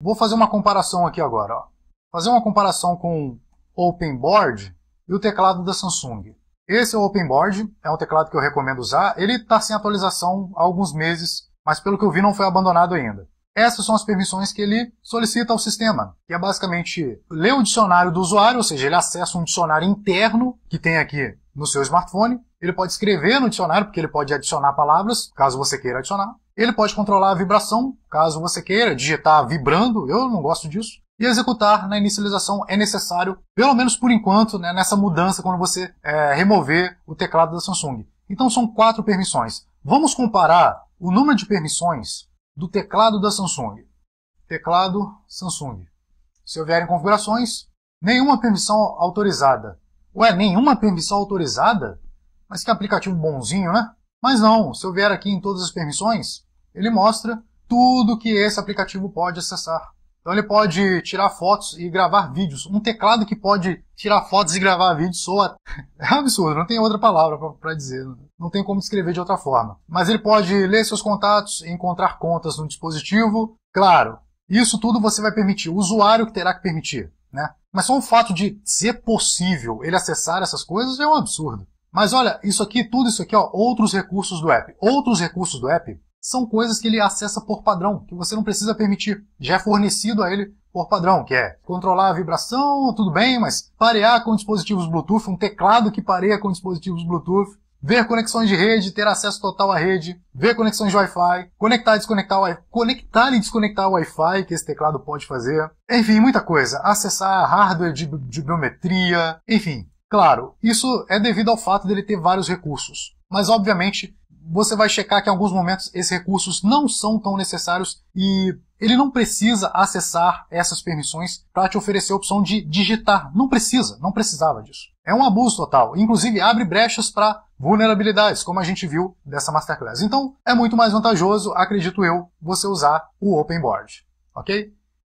Vou fazer uma comparação aqui agora. Ó. Fazer uma comparação com o OpenBoard e o teclado da Samsung. Esse é o OpenBoard, é um teclado que eu recomendo usar. Ele está sem atualização há alguns meses, mas pelo que eu vi não foi abandonado ainda. Essas são as permissões que ele solicita ao sistema, que é basicamente ler o dicionário do usuário, ou seja, ele acessa um dicionário interno que tem aqui no seu smartphone, ele pode escrever no dicionário, porque ele pode adicionar palavras, caso você queira adicionar. Ele pode controlar a vibração, caso você queira digitar vibrando, eu não gosto disso. E executar na inicialização é necessário, pelo menos por enquanto, né, nessa mudança quando você é, remover o teclado da Samsung. Então são quatro permissões. Vamos comparar o número de permissões do teclado da Samsung. Teclado Samsung. Se houver em configurações, nenhuma permissão autorizada. Ué, nenhuma permissão autorizada? Mas que aplicativo bonzinho, né? Mas não, se eu vier aqui em todas as permissões, ele mostra tudo que esse aplicativo pode acessar. Então ele pode tirar fotos e gravar vídeos. Um teclado que pode tirar fotos e gravar vídeos soa. É absurdo, não tem outra palavra para dizer. Né? Não tem como escrever de outra forma. Mas ele pode ler seus contatos e encontrar contas no dispositivo. Claro, isso tudo você vai permitir, o usuário que terá que permitir. Né? Mas só o fato de ser possível ele acessar essas coisas é um absurdo. Mas olha, isso aqui, tudo isso aqui, ó, outros recursos do app. Outros recursos do app são coisas que ele acessa por padrão, que você não precisa permitir. Já é fornecido a ele por padrão, que é controlar a vibração, tudo bem, mas parear com dispositivos Bluetooth, um teclado que pareia com dispositivos Bluetooth, ver conexões de rede, ter acesso total à rede, ver conexões de Wi-Fi, conectar e desconectar wi conectar e desconectar Wi-Fi que esse teclado pode fazer, enfim, muita coisa, acessar hardware de, de biometria, enfim, Claro, isso é devido ao fato dele ter vários recursos, mas obviamente você vai checar que em alguns momentos esses recursos não são tão necessários e ele não precisa acessar essas permissões para te oferecer a opção de digitar. Não precisa, não precisava disso. É um abuso total. Inclusive, abre brechas para vulnerabilidades, como a gente viu dessa masterclass. Então, é muito mais vantajoso, acredito eu, você usar o Open Board. Ok?